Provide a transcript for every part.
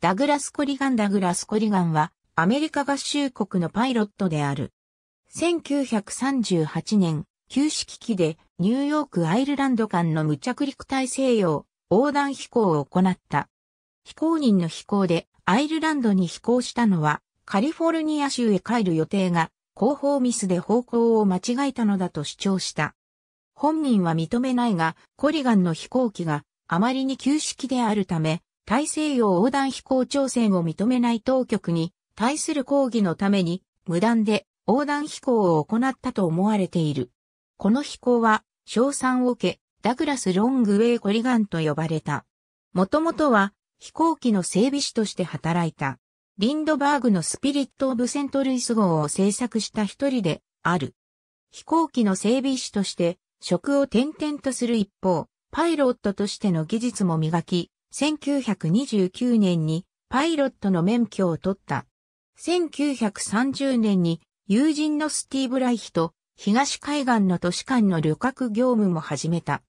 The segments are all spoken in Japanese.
ダグラス・コリガンダグラス・コリガンはアメリカ合衆国のパイロットである。1938年、旧式機でニューヨーク・アイルランド間の無着陸大西洋横断飛行を行った。飛行人の飛行でアイルランドに飛行したのはカリフォルニア州へ帰る予定が後方ミスで方向を間違えたのだと主張した。本人は認めないが、コリガンの飛行機があまりに旧式であるため、大西洋横断飛行挑戦を認めない当局に対する抗議のために無断で横断飛行を行ったと思われている。この飛行は賞賛を受けダグラス・ロングウェイ・コリガンと呼ばれた。もともとは飛行機の整備士として働いた。リンドバーグのスピリット・オブ・セントルイス号を制作した一人である。飛行機の整備士として職を転々とする一方、パイロットとしての技術も磨き、1929年にパイロットの免許を取った。1930年に友人のスティーブ・ライヒと東海岸の都市間の旅客業務も始めた。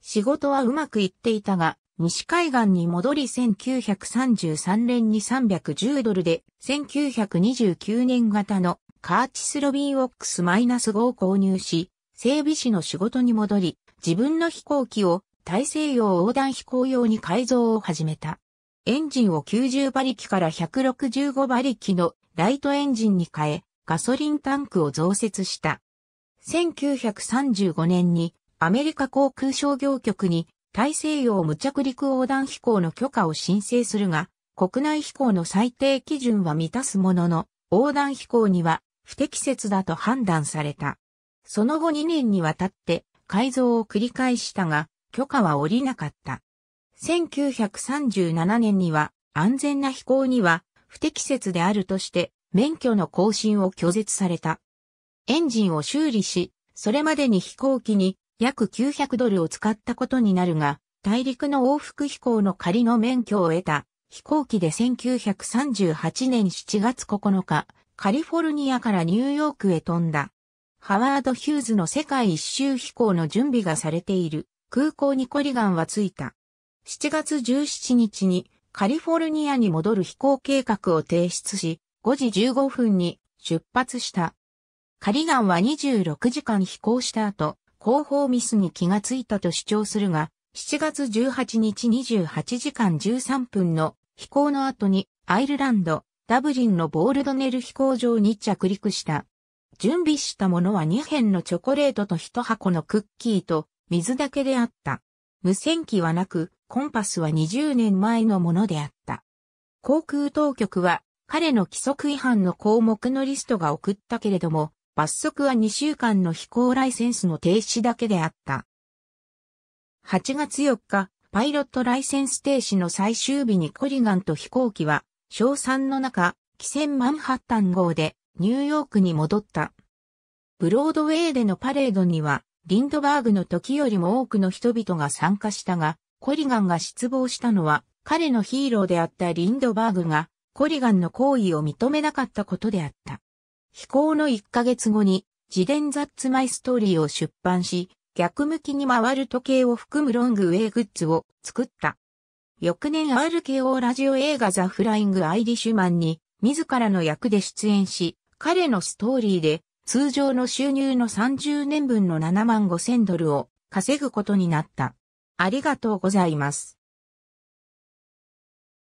仕事はうまくいっていたが、西海岸に戻り1933年に310ドルで1929年型のカーチスロビンウォックス -5 を購入し、整備士の仕事に戻り、自分の飛行機を大西洋横断飛行用に改造を始めた。エンジンを90馬力から165馬力のライトエンジンに変え、ガソリンタンクを増設した。1935年にアメリカ航空商業局に大西洋無着陸横断飛行の許可を申請するが、国内飛行の最低基準は満たすものの、横断飛行には不適切だと判断された。その後2年にわたって改造を繰り返したが、許可は下りなかった。1937年には安全な飛行には不適切であるとして免許の更新を拒絶された。エンジンを修理し、それまでに飛行機に約900ドルを使ったことになるが、大陸の往復飛行の仮の免許を得た飛行機で1938年7月9日、カリフォルニアからニューヨークへ飛んだ。ハワード・ヒューズの世界一周飛行の準備がされている。空港にコリガンは着いた。7月17日にカリフォルニアに戻る飛行計画を提出し、5時15分に出発した。カリガンは26時間飛行した後、後方ミスに気がついたと主張するが、7月18日28時間13分の飛行の後にアイルランド、ダブリンのボールドネル飛行場に着陸した。準備したものは2辺のチョコレートと1箱のクッキーと水だけであった。無線機はなく、コンパスは20年前のものであった。航空当局は、彼の規則違反の項目のリストが送ったけれども、罰則は2週間の飛行ライセンスの停止だけであった。8月4日、パイロットライセンス停止の最終日にコリガンと飛行機は、賞賛の中、汽船マンハッタン号でニューヨークに戻った。ブロードウェイでのパレードには、リンドバーグの時よりも多くの人々が参加したが、コリガンが失望したのは、彼のヒーローであったリンドバーグが、コリガンの行為を認めなかったことであった。飛行の1ヶ月後に、自伝ザッツマイストーリーを出版し、逆向きに回る時計を含むロングウェイグッズを作った。翌年 RKO ラジオ映画ザ・フライング・アイリッシュマンに自らの役で出演し、彼のストーリーで通常の収入の30年分の7万5千ドルを稼ぐことになった。ありがとうございます。